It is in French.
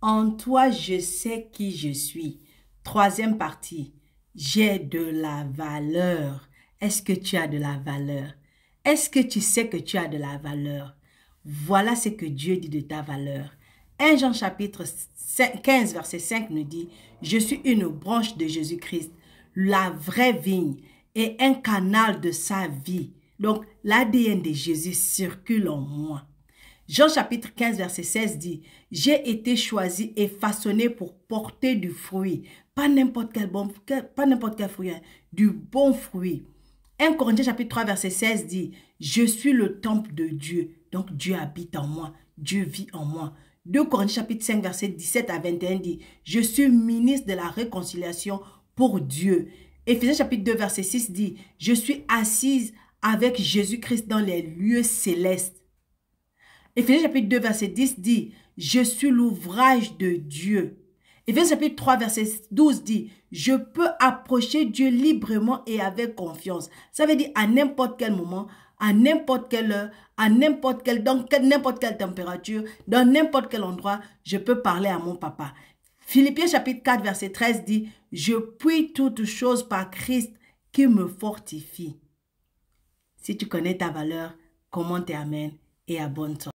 En toi, je sais qui je suis. Troisième partie, j'ai de la valeur. Est-ce que tu as de la valeur? Est-ce que tu sais que tu as de la valeur? Voilà ce que Dieu dit de ta valeur. 1 Jean chapitre 15, verset 5 nous dit, je suis une branche de Jésus-Christ, la vraie vigne et un canal de sa vie. Donc l'ADN de Jésus circule en moi. Jean chapitre 15, verset 16 dit, J'ai été choisi et façonné pour porter du fruit. Pas n'importe quel, bon, pas n'importe quel fruit, hein, du bon fruit. 1 Corinthiens chapitre 3, verset 16 dit, Je suis le temple de Dieu. Donc Dieu habite en moi, Dieu vit en moi. 2 Corinthiens chapitre 5, verset 17 à 21 dit, Je suis ministre de la réconciliation pour Dieu. Ephésiens, chapitre 2, verset 6 dit, Je suis assise avec Jésus-Christ dans les lieux célestes. Éphésiens chapitre 2, verset 10 dit, je suis l'ouvrage de Dieu. Éphésiens chapitre 3, verset 12 dit, je peux approcher Dieu librement et avec confiance. Ça veut dire à n'importe quel moment, à n'importe quelle heure, à n'importe quelle, n'importe quelle température, dans n'importe quel endroit, je peux parler à mon papa. Philippiens chapitre 4, verset 13 dit, je puis toutes choses par Christ qui me fortifie. Si tu connais ta valeur, commente et amène et abonne-toi.